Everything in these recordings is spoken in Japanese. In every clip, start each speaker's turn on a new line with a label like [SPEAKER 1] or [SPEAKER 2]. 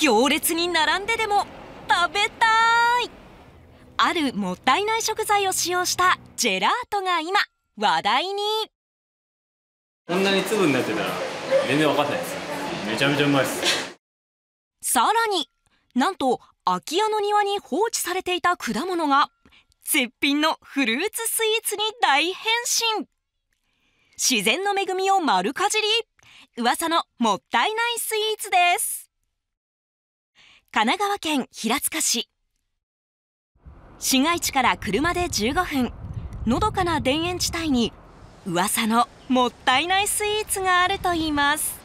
[SPEAKER 1] 行列に並んででも食べたいあるもったいない食材を使用したジェラートが今話題にこんなに粒になってたら全然わかんないですめちゃめちゃうまいですさらになんと空き家の庭に放置されていた果物が絶品のフルーツスイーツに大変身自然の恵みを丸かじり噂のもったいないスイーツです神奈川県平塚市市街地から車で15分のどかな田園地帯に噂のもったいないスイーツがあるといいます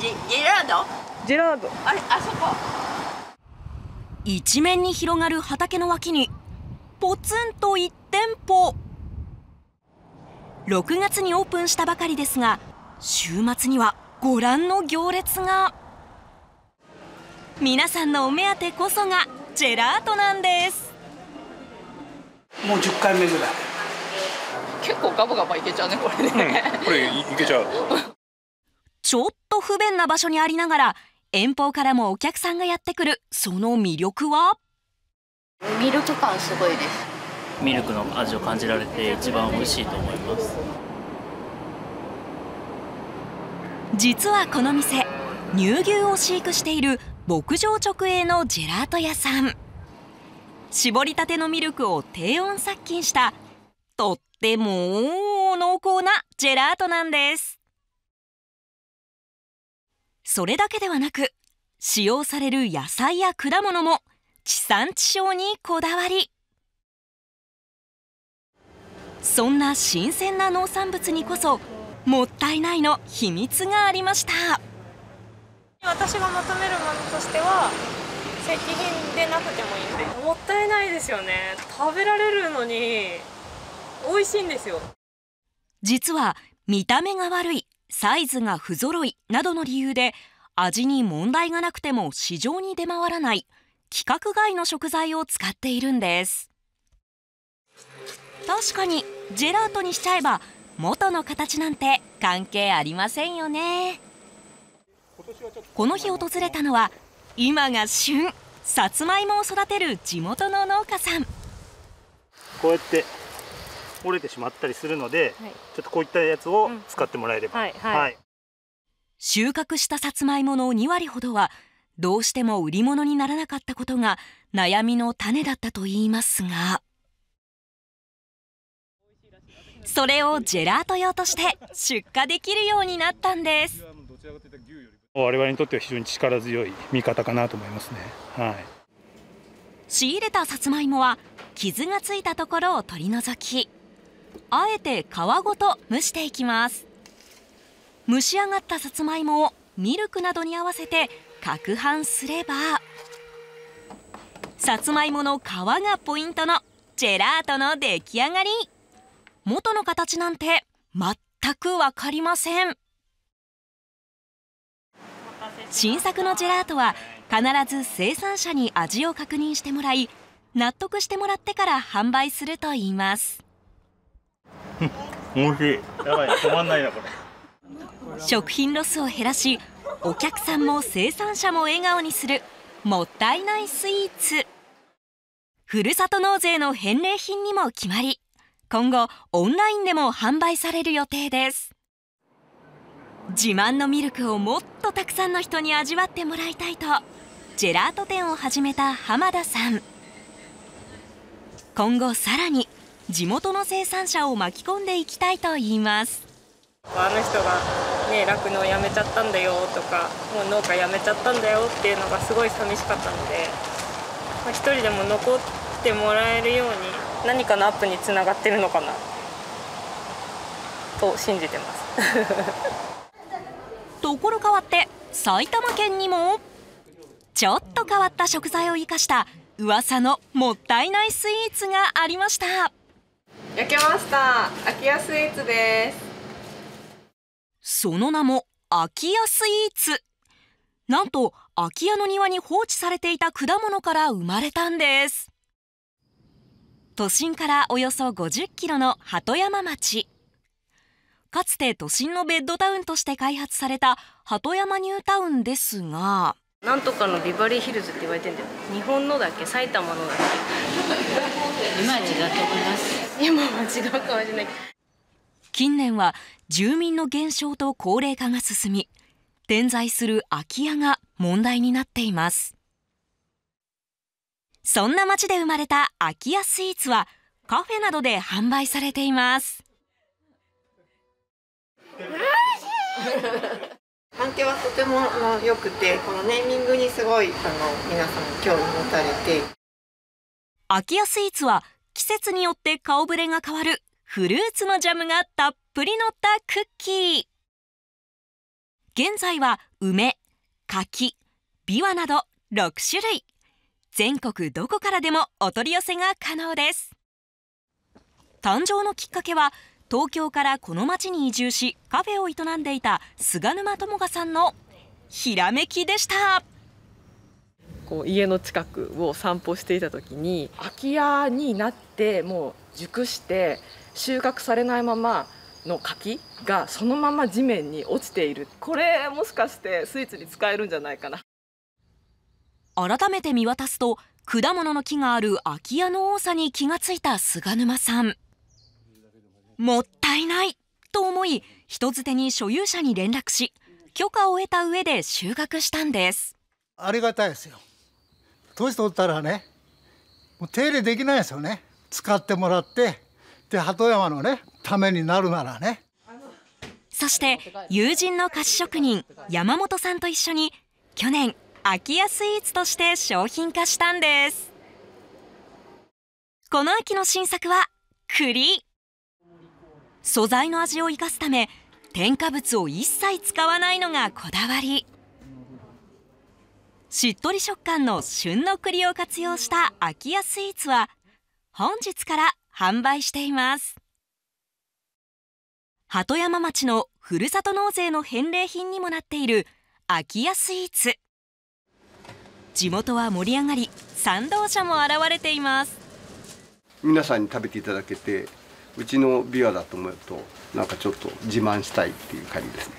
[SPEAKER 1] ジェラードジェラードあれあそこ一面に広がる畑の脇にポツンと1店舗6月にオープンしたばかりですが週末にはご覧の行列が。皆さんのお目当てこそがジェラートなんですもう1回目ぐらい結構ガバガバいけちゃうねこれね、うん、これいけちゃうちょっと不便な場所にありながら遠方からもお客さんがやってくるその魅力はミルク感すごいですミルクの味を感じられて一番美味しいと思います実はこの店乳牛を飼育している牧場直営のジェラート屋さん搾りたてのミルクを低温殺菌したとっても濃厚なジェラートなんですそれだけではなく使用される野菜や果物も地産地消にこだわりそんな新鮮な農産物にこそもったいないの秘密がありました。私が求めるものとしては石品でなくてもいいんでもったいないですよね食べられるのに美味しいんですよ実は見た目が悪いサイズが不揃いなどの理由で味に問題がなくても市場に出回らない規格外の食材を使っているんです確かにジェラートにしちゃえば元の形なんて関係ありませんよねこの日訪れたのは今が旬サツマイモを育てる地元の農家さんこうやって折れてしまったりするので、はい、ちょっとこういったやつを使ってもらえれば、うん、はい、はいはい、収穫したサツマイモの2割ほどはどうしても売り物にならなかったことが悩みの種だったといいますがそれをジェラート用として出荷できるようになったんです。我々にとっては非常に力強い味方かなと思いますね、はい、仕入れたさつまいもは傷がついたところを取り除きあえて皮ごと蒸していきます蒸し上がったさつまいもをミルクなどに合わせて攪拌すればさつまいもの皮がポイントのジェラートの出来上がり元の形なんて全く分かりません新作のジェラートは必ず生産者に味を確認してもらい納得してもらってから販売するといいます。お いしい。やばい、止まんないな、これ。食品ロスを減らし、お客さんも生産者も笑顔にする、もったいないスイーツ。ふるさと納税の返礼品にも決まり、今後、オンラインでも販売される予定です。自慢のミルクをもっとたくさんの人に味わってもらいたいとジェラート店を始めた濱田さん今後さらに地元の生産者を巻き込んでいきたいといいますあの人がね酪農やめちゃったんだよとかもう農家やめちゃったんだよっていうのがすごい寂しかったので、まあ、一人でも残ってもらえるように何かのアップにつながってるのかなと信じてます所変わって埼玉県にもちょっと変わった食材を生かした噂のもったいないスイーツがありました焼けました空き家スイーツですその名も空き家スイーツなんと空き家の庭に放置されていた果物から生まれたんです都心からおよそ50キロの鳩山町かつて都心のベッドタウンとして開発された鳩山ニュータウンですがなんとかのビバリーヒルズって言われてんだよ日本のだっけ埼玉のだっけ今は違うと思います今は違うかもしれない近年は住民の減少と高齢化が進み点在する空き家が問題になっていますそんな街で生まれた空き家スイーツはカフェなどで販売されています 関係はとても良くてこのネーミングにすごいあの皆さん興味持たれて空き家スイーツは季節によって顔ぶれが変わるフルーツのジャムがたっぷりのったクッキー現在は梅柿ビワなど6種類全国どこからでもお取り寄せが可能です誕生のきっかけは東京からこの町に移住しカフェを営んでいた菅沼智賀さんのひらめきでした。こう家の近くを散歩していた時に空き家になってもう熟して収穫されないままの柿がそのまま地面に落ちているこれもしかしてスイーツに使えるんじゃないかな改めて見渡すと果物の木がある空き家の多さに気がついた菅沼さんもったいないと思い人づてに所有者に連絡し許可を得た上で収穫したんですありがたいですよ年取ったらねもう手入れできないですよね使ってもらってで鳩山のねためになるならねそして友人の菓子職人山本さんと一緒に去年空き家スイーツとして商品化したんですこの秋の新作は栗素材の味を生かすため添加物を一切使わないのがこだわりしっとり食感の旬の栗を活用した空き家スイーツは本日から販売しています鳩山町のふるさと納税の返礼品にもなっている空き家スイーツ地元は盛り上がり賛同者も現れています皆さんに食べていただけてうちのビワだと思うとなんかちょっと自慢したいっていう感じですね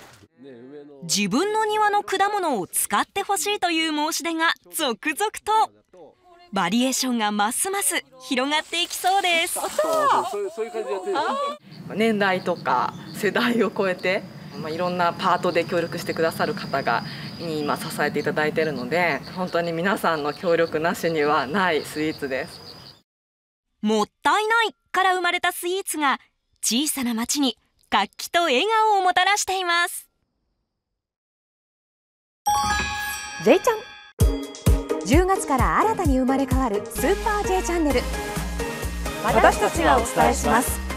[SPEAKER 1] 自分の庭の果物を使ってほしいという申し出が続々とバリエーションがますます広がっていきそうです年代とか世代を超えて、まあ、いろんなパートで協力してくださる方がに今支えていただいているので本当に皆さんの協力なしにはないスイーツですもったいないから生まれたスイーツが小さな町に活気と笑顔をもたらしています。J ちゃん10月から新たに生まれ変わるスーパー J チャンネル
[SPEAKER 2] 私たちがお伝えしま
[SPEAKER 1] す